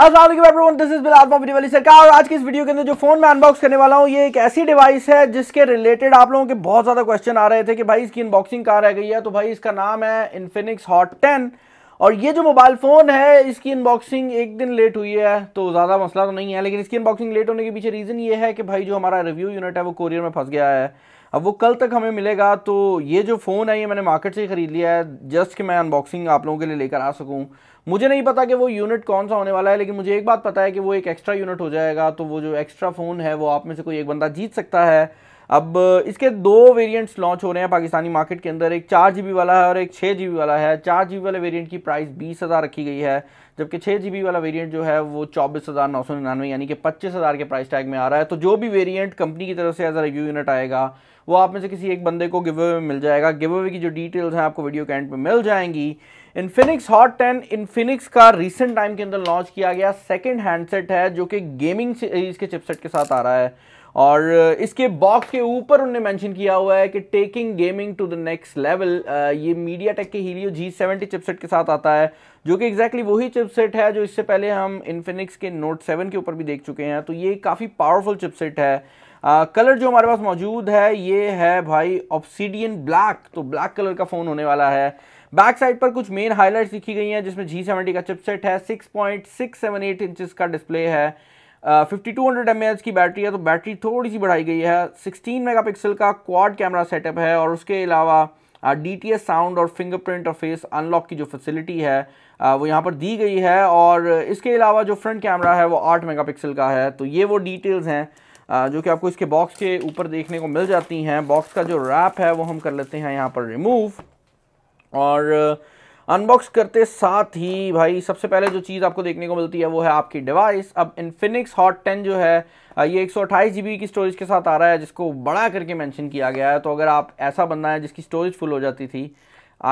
Aslam everyone this is बिलादमा वाली सरकार आज की इस वीडियो के अंदर जो फ़ोन मैं अनबॉक्स करने वाला हूँ ये एक ऐसी डिवाइस है जिसके रिलेटेड आप लोगों के बहुत ज़्यादा क्वेश्चन आ रहे थे कि भाई इसकी अनबॉक्सिंग कहाँ रह गई है तो भाई इसका नाम है इन्फिनिक्स हॉट टेन और ये जो मोबाइल फ़ोन है इसकी अनबॉक्सिंग एक दिन लेट हुई है तो ज़्यादा मसला तो नहीं है लेकिन इसकी अनबॉक्सिंग लेट होने के पीछे रीज़न ये है कि भाई जो हमारा रिव्यू यूनिट है वो कोरियर में फंस गया है अब वो कल तक हमें मिलेगा तो ये जो फ़ोन है ये मैंने मार्केट से ख़रीद लिया है जस्ट कि मैं अनबॉक्सिंग आप लोगों के लिए लेकर आ सकूँ मुझे नहीं पता कि वो यूनिट कौन सा होने वाला है लेकिन मुझे एक बात पता है कि वो एक एक्स्ट्रा यूनिट हो जाएगा तो वो जो एक्स्ट्रा फ़ोन है वो आप में से कोई एक बंदा जीत सकता है अब इसके दो वेरिएंट्स लॉन्च हो रहे हैं पाकिस्तानी मार्केट के अंदर एक चार जीबी वाला है और एक छः जीबी वाला है चार जीबी वाले वेरिएंट की प्राइस बीस हज़ार रखी गई है जबकि छः जीबी वाला वेरिएंट जो है वो चौबीस हज़ार नौ सौ निन्यानवे यानी कि पच्चीस हज़ार के प्राइस टैग में आ रहा है तो जो भी वेरियंट कंपनी की तरफ से एज अ रिव्यू यूनिट आएगा वो आप में से किसी एक बंदे को गिव अवे में मिल जाएगा गिव अवे की जो डिटेल्स हैं आपको वीडियो के एंड पे मिल जाएंगी इनफिनिक्स हॉट टेन इनफिनिक्स का रिसेंट टाइम के अंदर लॉन्च किया गया सेकेंड हैंडसेट है जो कि गेमिंग सीरीज के चिपसेट के साथ आ रहा है और इसके बॉक्स के ऊपर उनने मेंशन किया हुआ है कि taking gaming to the next level ये मीडिया टेक के हीलियो जी सेवेंटी चिपसेट के साथ आता है जो कि एग्जैक्टली exactly वही चिपसेट है जो इससे पहले हम इन्फिनिक्स के नोट सेवन के ऊपर भी देख चुके हैं तो ये काफ़ी पावरफुल चिपसेट है आ, कलर जो हमारे पास मौजूद है ये है भाई ऑप्सीडियन ब्लैक तो ब्लैक कलर का फ़ोन होने वाला है बैक साइड पर कुछ मेन हाइलाइट्स लिखी गई हैं जिसमें जी सेवेंटी का चिपसेट है six point six seven eight inches का डिस्प्ले है फिफ्टी टू हंड्रेड की बैटरी है तो बैटरी थोड़ी सी बढ़ाई गई है सिक्सटीन मेगापिक्सल का क्वाड कैमरा सेटअप है और उसके अलावा डी टी एस साउंड और फिंगरप्रिंट और फेस अनलॉक की जो फैसिलिटी है आ, वो यहाँ पर दी गई है और इसके अलावा जो फ्रंट कैमरा है वो आठ मेगापिक्सल का है तो ये वो डिटेल्स हैं जो कि आपको इसके बॉक्स के ऊपर देखने को मिल जाती हैं बॉक्स का जो रैप है वो हम कर लेते हैं यहाँ पर रिमूव और अनबॉक्स करते साथ ही भाई सबसे पहले जो चीज़ आपको देखने को मिलती है वो है आपकी डिवाइस अब इन्फिनिक्स हॉट टेन जो है ये एक सौ की स्टोरेज के साथ आ रहा है जिसको बड़ा करके मेंशन किया गया है तो अगर आप ऐसा बंदा है जिसकी स्टोरेज फुल हो जाती थी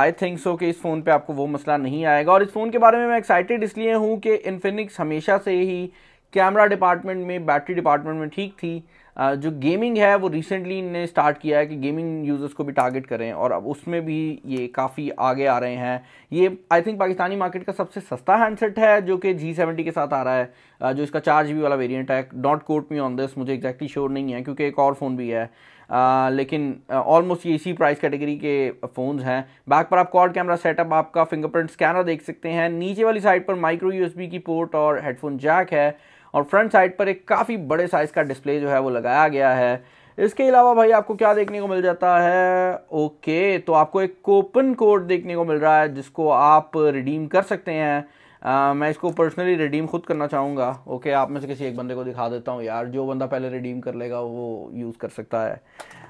आई थिंक सो कि इस फ़ोन पे आपको वो मसला नहीं आएगा और इस फ़ोन के बारे में मैं एक्साइटेड इसलिए हूँ कि इन्फिनिक्स हमेशा से ही कैमरा डिपार्टमेंट में बैटरी डिपार्टमेंट में ठीक थी जो गेमिंग है वो रिसेंटली इनने स्टार्ट किया है कि गेमिंग यूज़र्स को भी टारगेट करें और अब उसमें भी ये काफ़ी आगे आ रहे हैं ये आई थिंक पाकिस्तानी मार्केट का सबसे सस्ता हैंडसेट है जो कि जी सेवेंटी के साथ आ रहा है जो इसका चार जी वाला वेरियंट है dot quote me on this मुझे एक्जैक्टली श्योर नहीं है क्योंकि एक और फ़ोन भी है आ, लेकिन ऑलमोस्ट ये इसी प्राइस कैटेगरी के फ़ोन्स हैं बैक पर आप कॉर्ड कैमरा सेटअप आपका फिंगरप्रिंट स्कैनर देख सकते हैं नीचे वाली साइड पर माइक्रो यूएसबी की पोर्ट और हेडफोन जैक है और फ्रंट साइड पर एक काफ़ी बड़े साइज़ का डिस्प्ले जो है वो लगाया गया है इसके अलावा भाई आपको क्या देखने को मिल जाता है ओके तो आपको एक कोपन कोड देखने को मिल रहा है जिसको आप रिडीम कर सकते हैं आ, मैं इसको पर्सनली रिडीम खुद करना चाहूँगा ओके आप में से किसी एक बंदे को दिखा देता हूँ यार जो बंदा पहले रिडीम कर लेगा वो यूज़ कर सकता है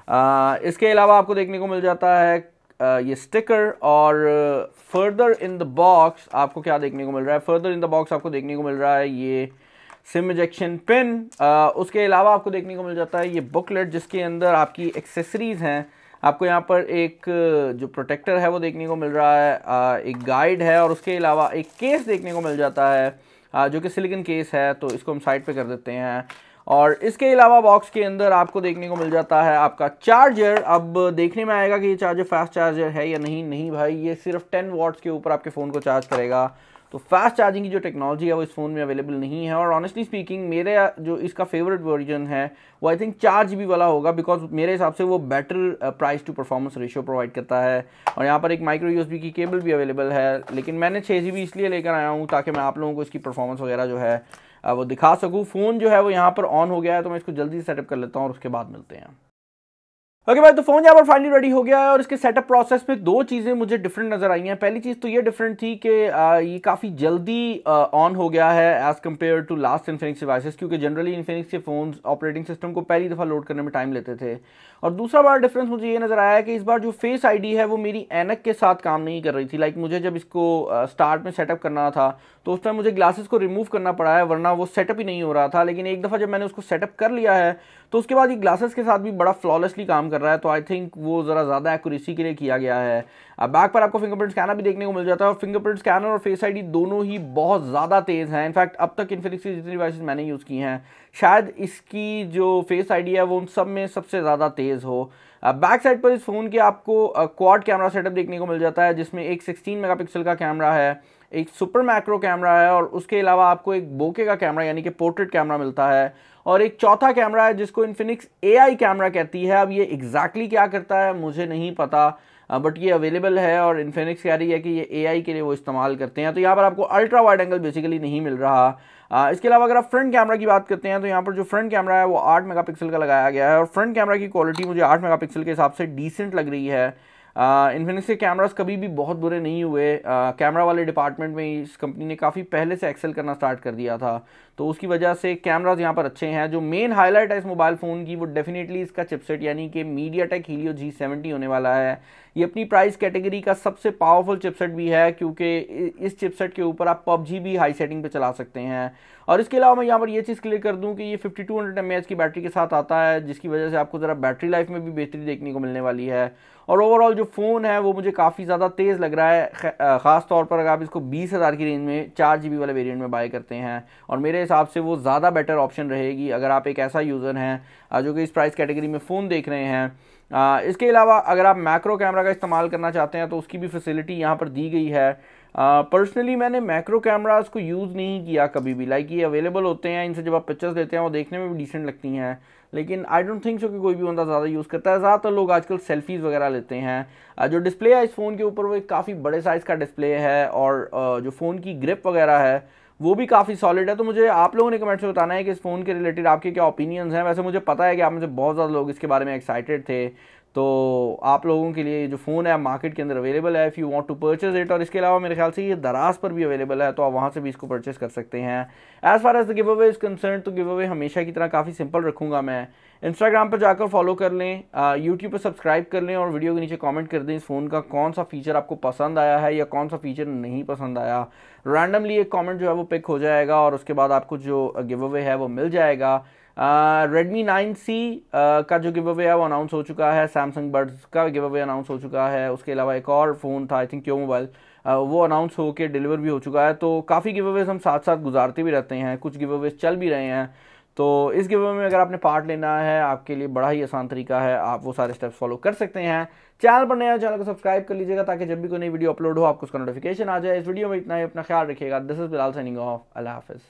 आ, इसके अलावा आपको देखने को मिल जाता है ये स्टिकर और फर्दर इन द बॉक्स आपको क्या देखने को मिल रहा है फर्दर इन द बॉक्स आपको देखने को मिल रहा है ये सिम इजेक्शन पिन उसके अलावा आपको देखने को मिल जाता है ये बुकलेट जिसके अंदर आपकी एक्सेसरीज़ हैं आपको यहाँ पर एक जो प्रोटेक्टर है वो देखने को मिल रहा है एक गाइड है और उसके अलावा एक केस देखने को मिल जाता है जो कि सिलिकन केस है तो इसको हम साइड पे कर देते हैं और इसके अलावा बॉक्स के अंदर आपको देखने को मिल जाता है आपका चार्जर अब देखने में आएगा कि ये चार्जर फास्ट चार्जर है या नहीं नहीं भाई ये सिर्फ 10 वॉट्स के ऊपर आपके फ़ोन को चार्ज करेगा तो फास्ट चार्जिंग की जो टेक्नोलॉजी है वो इस फ़ोन में अवेलेबल नहीं है और ऑनेस्टली स्पीकिंग मेरे जो इसका फेवरेट वर्जन है वो आई थिंक चार जी वाला होगा बिकॉज मेरे हिसाब से वो better price to performance ratio provide करता है और यहाँ पर एक माइक्रो यूएसबी की केबल भी अवेलेबल है लेकिन मैंने छः जी इसलिए लेकर आया हूँ ताकि मैं आप लोगों को इसकी परफॉर्मेंस वगैरह जो है वो दिखा सकूँ फ़ोन जो है वो यहाँ पर ऑन हो गया है तो मैं इसको जल्दी सेटअप कर लेता हूँ और उसके बाद मिलते हैं ओके okay भाई तो फोन यहाँ पर फाइनली रेडी हो गया है और इसके सेटअप प्रोसेस में दो चीज़ें मुझे डिफरेंट नज़र आई हैं पहली चीज़ तो ये डिफरेंट थी कि ये काफ़ी जल्दी ऑन हो गया है as compare to last Infinix devices क्योंकि जनरली इन्फिनिक्स के फ़ोन ऑपरेटिंग सिस्टम को पहली दफ़ा लोड करने में टाइम लेते थे और दूसरा बार डिफरेंस मुझे ये नज़र आया कि इस बार जो फेस आई है वो मेरी एनक के साथ काम नहीं कर रही थी लाइक मुझे जब इसको स्टार्ट में सेटअप करना था तो उस टाइम मुझे ग्लासेस को रिमूव करना पड़ा है वरना वो सेटअप ही नहीं हो रहा था लेकिन एक दफ़ा जब मैंने उसको सेटअप कर लिया है तो उसके बाद ये ग्लासेस के साथ भी बड़ा फ्लॉलेसली काम कर रहा है तो आई थिंक वो ज़रा ज़्यादा एक्यूरेसी के लिए किया गया है बैक पर आपको फिंगरप्रिंट स्कैनर भी देखने को मिल जाता है और फिंगरप्रिंट स्कैनर और फेस आईडी दोनों ही बहुत ज़्यादा तेज़ हैं इनफैक्ट अब तक इन्फिनिक्स की जितनी डिवाइस मैंने यूज़ की हैं शायद इसकी जो फेस आईडी है वो उन सब में सबसे ज़्यादा तेज़ हो बैक साइड पर इस फ़ोन के आपको क्वाड कैमरा सेटअप देखने को मिल जाता है जिसमें एक सिक्सटीन मेगापिक्सल का कैमरा है एक सुपर मैक्रो कैमरा है और उसके अलावा आपको एक बोके का कैमरा यानी कि पोर्ट्रेट कैमरा मिलता है और एक चौथा कैमरा है जिसको इन्फिनिक्स ए कैमरा कहती है अब ये एग्जैक्टली exactly क्या करता है मुझे नहीं पता बट ये अवेलेबल है और इन्फिनिक्स कह रही है कि ये ए के लिए वो इस्तेमाल करते हैं तो यहाँ पर आपको अल्ट्रा वाइड एंगल बेसिकली नहीं मिल रहा इसके अलावा अगर आप फ्रंट कैमरा की बात करते हैं तो यहाँ पर जो फ्रंट कैमरा है वो आठ मेगापिक्सल का लगाया गया है और फ्रंट कैमरा की क्वालिटी मुझे आठ मेगापिक्सल के हिसाब से डिसेंट लग रही है इन्फिनिक्स के कैमरास कभी भी बहुत बुरे नहीं हुए कैमरा वाले डिपार्टमेंट में इस कंपनी ने काफ़ी पहले से एक्सेल करना स्टार्ट कर दिया था तो उसकी वजह से कैमराज यहाँ पर अच्छे हैं जो मेन हाईलाइट है इस मोबाइल फ़ोन की वो डेफिनेटली इसका चिपसेट यानी कि MediaTek Helio G seventy होने वाला है ये अपनी प्राइस कैटेगरी का सबसे पावरफुल चिपसेट भी है क्योंकि इस चिपसेट के ऊपर आप पबजी भी हाई सेटिंग पे चला सकते हैं और इसके अलावा मैं यहाँ पर ये चीज़ क्लियर कर दूँ कि ये 5200 टू की बैटरी के साथ आता है जिसकी वजह से आपको ज़रा बैटरी लाइफ में भी बेहतरी देखने को मिलने वाली है और ओवरऑल जो फ़ोन है वो मुझे काफ़ी ज़्यादा तेज़ लग रहा है ख़ास तौर पर अगर आप इसको बीस हज़ार की रेंज में चार जी वाले वेरियंट में बाय करते हैं और मेरे हिसाब से वो ज़्यादा बेटर ऑप्शन रहेगी अगर आप एक ऐसा यूज़र हैं जो कि इस प्राइस कैटेगरी में फ़ोन देख रहे हैं आ, इसके अलावा अगर आप मैक्रो कैमरा का इस्तेमाल करना चाहते हैं तो उसकी भी फैसिलिटी यहाँ पर दी गई है पर्सनली uh, मैंने मैक्रो कैमरास को यूज़ नहीं किया कभी भी लाइक ये अवेलेबल होते हैं इनसे जब आप पिक्चर्स लेते हैं वो देखने में भी डिसेंट लगती हैं लेकिन आई डोंट थिंक सो कि कोई भी बंदा ज़्यादा यूज़ करता है ज़्यादातर लोग आजकल सेल्फीज़ वगैरह लेते हैं जो डिस्प्ले है इस फ़ोन के ऊपर वो एक काफ़ी बड़े साइज़ का डिस्प्ले है और जो फ़ोन की ग्रिप वगैरह है वो भी काफ़ी सॉलिड है तो मुझे आप लोगों ने कमेंट्स में बताना है कि इस फ़ोन के रिलेटेड आपके क्या ओपिनियंस हैं वैसे मुझे पता है कि आप मुझे बहुत ज़्यादा लोग इसके बारे में एक्साइटेड थे तो आप लोगों के लिए जो फ़ोन है मार्केट के अंदर अवेलेबल है if you want to purchase it और इसके अलावा मेरे ख्याल से ये दराज पर भी अवेलेबल है तो आप वहाँ से भी इसको परचेज कर सकते हैं as far as the giveaway is concern तो गिव अवे हमेशा की तरह काफ़ी सिंपल रखूँगा मैं इंस्टाग्राम पर जाकर फॉलो कर लें यूट्यूब पर सब्सक्राइब कर लें और वीडियो के नीचे कमेंट कर दें इस फ़ोन का कौन सा फीचर आपको पसंद आया है या कौन सा फीचर नहीं पसंद आया रैंडमली एक कमेंट जो है वो पिक हो जाएगा और उसके बाद आपको जो गिव अवे है वो मिल जाएगा रेडमी नाइन सी का जो गिव अवे है वो अनाउंस हो चुका है सैमसंग Buds का गिव अवे अनाउंस हो चुका है उसके अलावा एक और फ़ोन था आई थिंक क्यों मोबाइल वो अनाउंस होकर डिलीवर भी हो चुका है तो काफ़ी गिव अवेज हम साथ साथ गुजारते भी रहते हैं कुछ गिव अवेज चल भी रहे हैं तो इस गिव अवे में अगर आपने पार्ट लेना है आपके लिए बड़ा ही आसान तरीका है आप वो सारे स्टेप्स फॉलो कर सकते हैं चैनल पर नया चैनल को सब्सक्राइब कर लीजिएगा ताकि जब भी कोई नई वीडियो अपलोड हो आपको उसका नोटिफिकेशन आ जाए इस वीडियो में इतना ही अपना ख्याल रखिएगा this is Bilal signing off अल्लाह हाफिज़